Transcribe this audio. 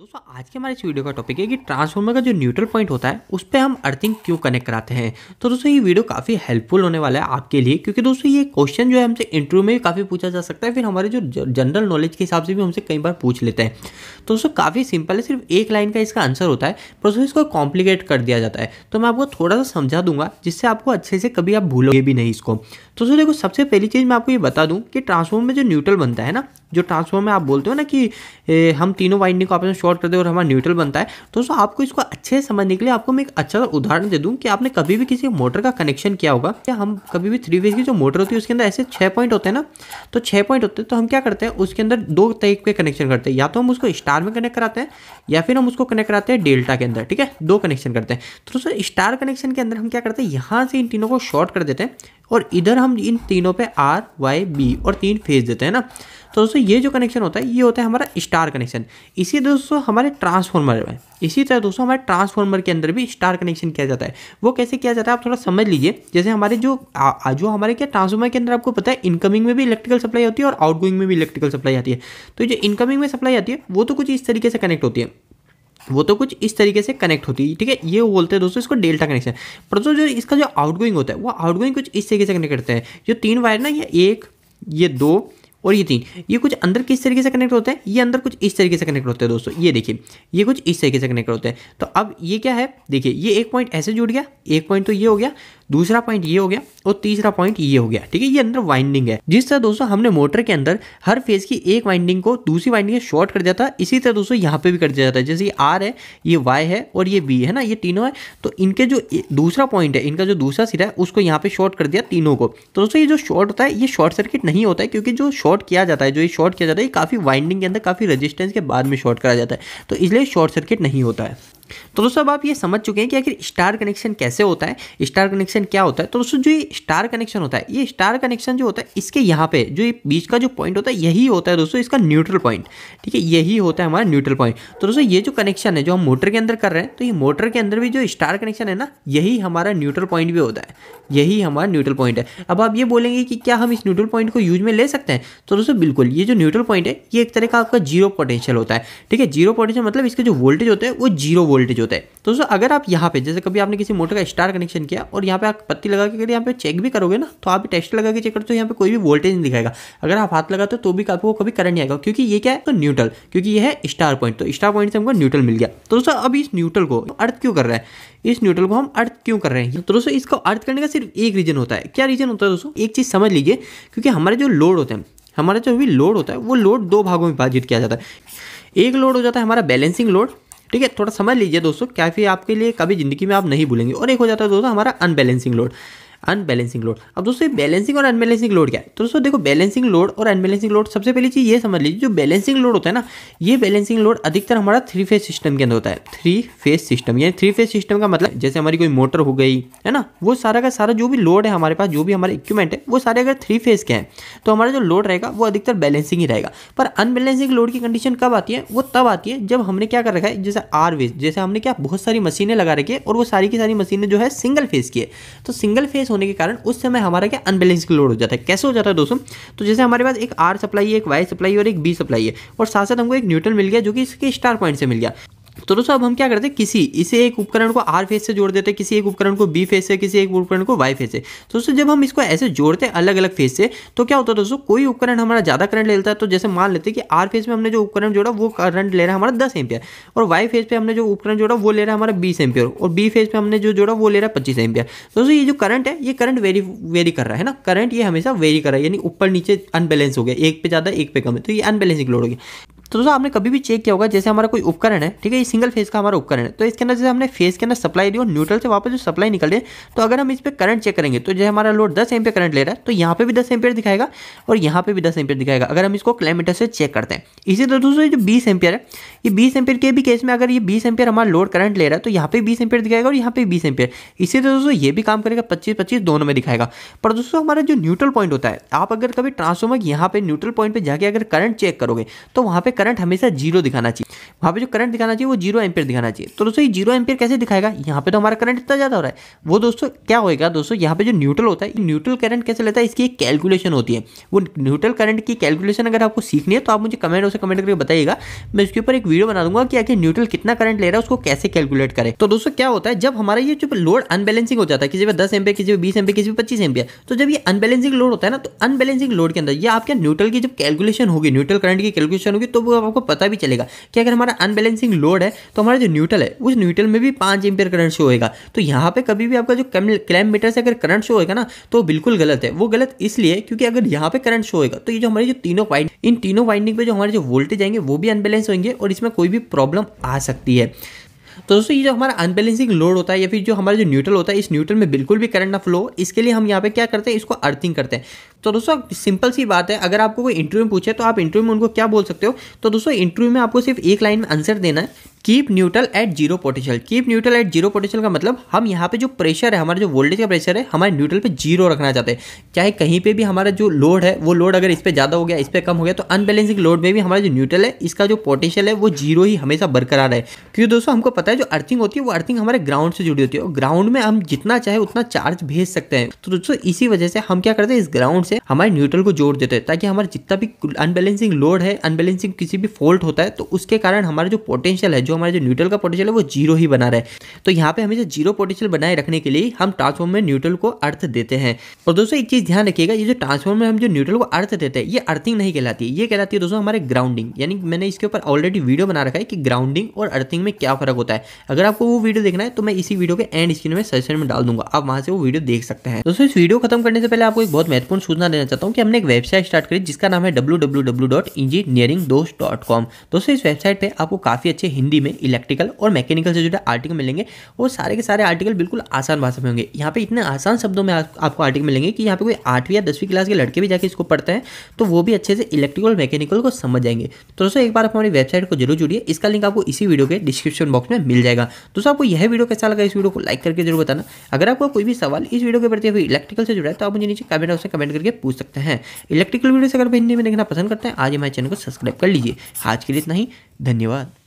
दोस्तों आज के हमारे इस वीडियो का टॉपिक है कि ट्रांसफार्मर का जो न्यूट्रल पॉइंट होता है उस पर हम अर्थिंग क्यों कनेक्ट कराते हैं तो दोस्तों ये वीडियो काफ़ी हेल्पफुल होने वाला है आपके लिए क्योंकि दोस्तों ये क्वेश्चन जो है हमसे इंटरव्यू में भी काफ़ी पूछा जा सकता है फिर हमारे जो जनरल नॉलेज के हिसाब से भी हमसे कई बार पूछ लेते हैं तो दोस्तों काफ़ी सिंपल है सिर्फ एक लाइन का इसका आंसर होता है पर दोस्तों इसको कॉम्प्लिकेट कर दिया जाता है तो मैं आपको थोड़ा सा समझा दूंगा जिससे आपको अच्छे से कभी आप भूलोगे भी नहीं इसको तो सो देखो सबसे पहली चीज़ मैं आपको ये बता दूँ कि ट्रांसफॉर्म में जो न्यूट्रल बनता है ना जो ट्रांसफॉर्म में आप बोलते हो ना कि ए, हम तीनों वाइंडिंग को आपस में शॉर्ट करते दे और हमारा न्यूट्रल बनता है तो दोस्तों आपको इसको अच्छे से समझने के लिए आपको मैं एक अच्छा सा उदाहरण दे दूँ कि आपने कभी भी किसी मोटर का कनेक्शन किया होगा या हम कभी भी थ्री वेज की जो मोटर होती है उसके अंदर ऐसे छः पॉइंट होते हैं ना तो छः पॉइंट होते हैं तो हम क्या करते हैं उसके अंदर दो तरीके के कनेक्शन करते हैं या तो हम उसको स्टार में कनेक्ट कराते हैं या फिर हम उसको कनेक्ट कराते हैं डेल्टा के अंदर ठीक है दो कनेक्शन करते हैं तो दोस्तों स्टार कनेक्शन के अंदर हम क्या करते हैं यहाँ से इन तीनों को शॉर्ट कर देते हैं और इधर हम इन तीनों पे आर वाई बी और तीन फेज देते हैं ना तो दोस्तों ये जो कनेक्शन होता है ये होता है हमारा स्टार कनेक्शन इसी दोस्तों हमारे ट्रांसफॉर्मर में इसी तरह दोस्तों हमारे ट्रांसफॉर्मर के अंदर भी स्टार कनेक्शन किया जाता है वो कैसे किया जाता है आप थोड़ा समझ लीजिए जैसे हमारे जो आ, जो हमारे क्या ट्रांसफॉर्मर के अंदर आपको पता है इनकमिंग में भी इलेक्ट्रिकल सप्लाई होती है और आउटगोइंग में भी इलेक्ट्रिकल सप्लाई आती है तो जो इनकमिंग में सप्लाई आती है वो तो कुछ इस तरीके से कनेक्ट होती है वो तो कुछ इस तरीके से कनेक्ट होती है ठीक है ये बोलते हैं दोस्तों इसको डेल्टा कनेक्शन पर दोस्तों जो इसका जो आउटगोइंग होता है वो आउटगोइंग कुछ इस तरीके से कनेक्ट करते हैं जो तीन वायर ना ये एक ये दो और ये तीन ये कुछ अंदर किस तरीके से कनेक्ट होते हैं ये अंदर कुछ इस तरीके से कनेक्ट होते हैं दोस्तों ये देखिए ये कुछ इस तरीके से कनेक्ट होते हैं तो अब ये क्या है देखिए ये एक पॉइंट ऐसे जुड़ गया एक पॉइंट तो ये हो गया दूसरा पॉइंट ये हो गया और तीसरा पॉइंट ये हो गया ठीक है ये अंदर वाइंडिंग है जिस तरह दोस्तों हमने मोटर के अंदर हर फेज की एक वाइंडिंग को दूसरी वाइंडिंग से शॉर्ट कर दिया था इसी तरह दोस्तों यहाँ पे भी कर दिया जाता है जैसे ये आर है ये वाई है और ये बी है ना ये तीनों है तो इनके जो दूसरा पॉइंट है इनका जो दूसरा सिरा है उसको यहाँ पे शॉर्ट कर दिया तीनों को तो दोस्तों ये जो शॉर्ट होता है ये शॉर्ट सर्किट नहीं होता है क्योंकि जो शॉर्ट किया जाता है जो ये शॉर्ट किया जाता है ये काफ़ी वाइंडिंग के अंदर काफ़ी रजिस्टेंस के बाद में शॉर्ट करा जाता है तो इसलिए शॉर्ट सर्किट नहीं होता है तो दोस्तों अब आप ये समझ चुके हैं कि आखिर स्टार कनेक्शन कैसे होता है स्टार कनेक्शन क्या होता है तो दोस्तों जो ये स्टार कनेक्शन होता है ये स्टार कनेक्शन जो होता है इसके यहाँ पे जो ये बीच का जो पॉइंट होता है यही होता है दोस्तों इसका न्यूट्रल पॉइंट ठीक है यही होता है हमारा न्यूट्रल पॉइंट तो दोस्तों ये जो कनेक्शन है जो हम मोटर के अंदर कर रहे हैं तो ये मोटर के अंदर भी जो स्टार कनेक्शन है ना यही हमारा न्यूट्रल पॉइंट भी होता है यही हमारा न्यूट्रल पॉइंट है अब आप ये बोलेंगे कि क्या हम इस न्यूट्रल पॉइंट को यूज में ले सकते हैं तो दोस्तों बिल्कुल ये जो न्यूट्रल पॉइंट है ये एक तरह का आपका जीरो पोटेंशियल होता है ठीक है जीरो पोटेंशियल मतलब इसके जो वोल्टेज होते हैं वो जीरो वोल्टेज होता है तो दोस्तों अगर आप यहाँ पे जैसे कभी आपने किसी मोटर का स्टार कनेक्शन किया और यहाँ पे आप पत्ती लगा के अगर यहाँ पे चेक भी करोगे ना तो आप टेस्ट लगा के चेक करते हो यहाँ पे कोई भी वोल्टेज नहीं दिखाएगा अगर आप हाथ लगाते हो तो भी आपको कभी करंट नहीं आएगा क्योंकि ये क्या है तो न्यूट्रल क्योंकि ये है स्टार पॉइंट तो स्टार पॉइंट से हमको न्यूट्रल मिल गया तो दोस्तों अब इस न्यूट्रल को अर्थ क्यों कर रहा है इस न्यूट्रल को हम अर्थ क्यों कर रहे हैं तो दोस्तों इसको अर्थ करने का सिर्फ एक रीजन होता है क्या रीजन होता है दोस्तों एक चीज़ समझ लीजिए क्योंकि हमारे जो लोड होते हैं हमारा जो भी लोड होता है वो लोड दो भागों में विभाजित किया जाता है एक लोड हो जाता है हमारा बैलेंसिंग लोड ठीक है थोड़ा समझ लीजिए दोस्तों क्या आपके लिए कभी ज़िंदगी में आप नहीं भूलेंगे और एक हो जाता है दोस्तों हमारा अनबैलेंसिंग लोड अनबैलेंसिंग लोड अब दोस्तों बैलेंसिंग और अनबैलेंसिंग लोड क्या है तो दोस्तों देखो बैलेंसिंग लोड और अनबैलेंसिंग लोड सबसे पहली चीज़ ये समझ लीजिए जो बैलेंसिंग लोड होता है ना ये बैलेंसिंग लोड अधिकतर हमारा थ्री फेज सिस्टम के अंदर होता है थ्री फेज सिस्टम यानी थ्री फेज सिस्टम का मतलब जैसे हमारी कोई मोटर हो गई है ना वो सारा का सारा जो भी लोड है हमारे पास जो भी हमारे इक्विपमेंट है वो सारे अगर थ्री फेज के हैं तो हमारा जो लोड रहेगा वो अधिकतर बैलेंसिंग ही रहेगा पर अनबैलेंसिंग लोड की कंडीशन कब आती है वो तब आती है जब हमने क्या कर रखा है जैसे आर वेज जैसे हमने क्या बहुत सारी मशीनें लगा रखी है और वो सारी की सारी मशीनें जो है सिंगल फेज की है तो सिंगल फेज अनबैलेंस होने के कारण उस समय हमारा क्या अनबैलेंस लोड हो जाता है कैसे हो जाता है दोस्तों तो जैसे हमारे पास एक आर सप्लाई है एक वाई सप्लाई और एक बी सप्लाई है और साथ साथ हमको एक न्यूट्रल मिल गया जो कि इसके स्टार पॉइंट से मिल गया तो दोस्तों अब हम क्या करते हैं किसी इसे एक उपकरण को आर फेज से जोड़ देते हैं किसी एक उपकरण को बी फेज से किसी एक उपकरण को वाई फेज से तो दोस्तों जब हम इसको ऐसे जोड़ते हैं अलग अलग फेज से तो क्या होता है दोस्तों कोई उपकरण हमारा ज़्यादा करंट लेता है तो जैसे मान लेते हैं कि आर फेज में हमने जो उपकरण जोड़ा वो करंट ले रहा है हमारा दस एम्पियर और वाई फेज पे हमने जो उपकरण जोड़ा वो ले रहा है हमारा बीस एम्पियर और बी फेज पे हमने जो जोड़ा वो ले रहा है पच्चीस एम्पियर तो दोस्तों ये जो करंट है ये करंट वेरी वेरी कर रहा है ना करंट ये हमेशा वेरी कर रहा है यानी ऊपर नीचे अनबैलेंस हो गया एक पे ज़्यादा एक पे कम है तो ये अनबैलेंसिंग लोड हो गया तो दोस्तों आपने कभी भी चेक किया होगा जैसे हमारा कोई उपकरण है ठीक है सिंगल फेज का हमारा उपकरण है तो इसके अंदर जैसे हमने फेज के अंदर सप्लाई दी और न्यूट्रल से वापस जो सप्लाई निकल रही है तो अगर हम इस पर करंट चेक करेंगे तो जो हमारा लोड दस एम करंट ले रहा है तो यहाँ पर भी दस एम दिखाएगा और यहाँ पर भी दस एम दिखाएगा अगर हम इसको क्लाइमीटर से चेक करते हैं इसी तरह दोस्तों जो बीस एम है ये बीस एम के भी केस में अगर ये बीस एम हमारा लोड करंट ले रहा है तो यहाँ पर बीस एम दिखाएगा और यहाँ पर बीस एम इसी तरह दोस्तों ये भी काम करेगा पच्चीस पच्चीस दोनों में दिखाएगा पर दोस्तों हमारा जो न्यूट्रल पॉइंट होता है आप अगर कभी ट्रांसफॉर्मर यहाँ पे न्यूट्रल पॉइंट पे जाके अगर करंट चेक करोगे तो वहाँ पे करंट हमेशा जीरो दिखाना चाहिए वहाँ पे जो करंट दिखाना चाहिए वो जीरो एम्पियर दिखाना चाहिए तो दोस्तों ये जीरो एम्पियर कैसे दिखाएगा यहाँ पे तो हमारा करंट इतना ज़्यादा हो रहा है वो दोस्तों क्या होएगा दोस्तों यहाँ पे जो न्यूट्रल होता है न्यूट्रल करंट कैसे लेता है इसकी एक कैलकुलेशन होती है वो न्यूट्रल करंट की कैलकुलेशन अगर आपको सीखनी है तो आप मुझे कमेंट उसे कमेंट करके बताइएगा मैं उसके ऊपर एक वीडियो बना दूंगा कि आखिर न्यूट्रल कितना करंट ले रहा है उसको कैसे कैलकुलेट करें तो दोस्तों क्या होता है जब हमारा ये जो लोड अनबैलेंसिंग हो जाता है किसी पर दस एम्पियर किसी पर बीस एम्पियर किसी पर पच्चीस एम्पियर तो जब ये अनबैलेंसिंग लोड होता है ना तो अनबैलेंसिंग लोड के अंदर यह आपके न्यूट्रल की जब कैलकुलेशन होगी न्यूट्रल करंट की कैलकुलेशन होगी तो वो आपको पता भी चलेगा कि अगर हमारा अनबैलेंसिंग लोड है है तो हमारा जो न्यूट्रल है उस न्यूट्रल में भी पाँच एम्पियर करंट शो होगा तो यहाँ पे कभी भी आपका जो क्लैम मीटर से अगर करंट शो होगा ना तो बिल्कुल गलत है वो गलत इसलिए क्योंकि अगर यहाँ पे करंट शो होगा तो ये जो हमारे जो तीनों वाइंड इन तीनों वाइंडिंग पे जो हमारे जो वोल्टेज आएंगे वो भी अनबैलेंस होंगे और इसमें कोई भी प्रॉब्लम आ सकती है तो दोस्तों ये जो हमारा अनबैलेंसिंग लोड होता है या फिर जो हमारा जो न्यूट्रल होता है इस न्यूट्रल में बिल्कुल भी करंट ना फ्लो इसके लिए हम यहाँ पे क्या करते हैं इसको अर्थिंग करते हैं तो दोस्तों सिंपल सी बात है अगर आपको कोई इंटरव्यू में पूछे तो आप इंटरव्यू में उनको क्या बोल सकते हो तो दोस्तों इंटरव्यू में आपको सिर्फ एक लाइन में आंसर देना है keep neutral at zero potential keep neutral at zero potential का मतलब हम यहाँ पे जो प्रेशर है हमारा जो वोल्टेज का प्रेशर है हमारे न्यूट्रल पे जीरो रखना चाहते हैं चाहे कहीं पे भी हमारा जो लोड है वो लोड अगर इस पर ज़्यादा हो गया इस पर कम हो गया तो अनबैलेंसिंग लोड में भी हमारा जो न्यूट्रल है इसका जो पोटेंशियल है वो जीरो ही हमेशा बरकरार है क्योंकि दोस्तों हमको पता है जो अर्थिंग होती है वो अर्थिंग हमारे ग्राउंड से जुड़ी होती है और ग्राउंड में हम जितना चाहे उतना चार्ज भेज सकते हैं तो दोस्तों इसी वजह से हम क्या करते हैं इस ग्राउंड से हमारे न्यूट्रल को जोड़ देते हैं ताकि हमारा जितना भी अनबैलेंसिंग लोड है अनबैलेंसिंग किसी भी फॉल्ट होता है तो उसके कारण हमारा जो पोटेंशियल है जो हमारा जो न्यूट्रल का पोटेंशियल है वो जीरो ही बना रहे तो यहाँ पे हमें जो जीरो पोटेंशियल बनाए रखने के लिए हम ट्रांसफॉर्म में न्यूट्रल को अर्थ देते हैं और दोस्तों एक चीज़ ध्यान रखिएगा ये जो ट्रांसफॉर्म में हम जो न्यूट्रल को अर्थ देते हैं ये अर्थिंग नहीं कहलाती ये कहलाती है दोस्तों हमारे ग्राउंडिंग यानी मैंने इसके ऊपर ऑलरेडी वीडियो बना रखा है कि ग्राउंडिंग और अर्थिंग में क्या फर्क होता है अगर आपको वो वीडियो देखना है तो मैं इसी वीडियो के एंड स्क्रीन में सजेशन में डाल दूंगा आप वहां से वो वीडियो देख सकते हैं दोस्तों इस वीडियो खत्म करने से पहले आपको एक बहुत महत्वपूर्ण सूचना देना चाहता हूँ कि हमने एक वेबसाइट स्टार्ट करी जिसका नाम है डब्ल्यू दोस्तों इस वेबसाइट पर आपको काफ़ी अच्छे हिंदी में इलेक्ट्रिकल और मैकेनिकल से जुड़े आर्टिकल मिलेंगे वो सारे के सारे आर्टिकल बिल्कुल आसान भाषा में होंगे यहाँ पे इतने आसान शब्दों में आप, आपको आर्टिकल मिलेंगे कि यहाँ पे कोई आठवीं या दसवीं क्लास के लड़के भी जाके इसको पढ़ते हैं तो वो भी अच्छे से इलेक्ट्रिकल और मैकेनिकल को समझ जाएंगे तो दोस्तों एक बार आप हमारी वेबसाइट को जरूर जुड़िए इसका लिंक आपको इसी वीडियो के डिस्क्रिप्शन बॉक्स में मिल जाएगा दोस्तों आपको यह वीडियो कैसा लगा इस वीडियो को लाइक करके जरूर बताना अगर आपको कोई भी सवाल इस वीडियो के प्रति अभी इलेक्ट्रिकल से जुड़ा है तो आप मुझे नीचे कमेंट बॉक्स में कमेंट करके पूछ सकते हैं इलेक्ट्रिकल वीडियो से अगर हिंदी में देखना पसंद करते हैं आज हमारे चैनल को सब्सक्राइब कर लीजिए आज के लिए इतना ही धन्यवाद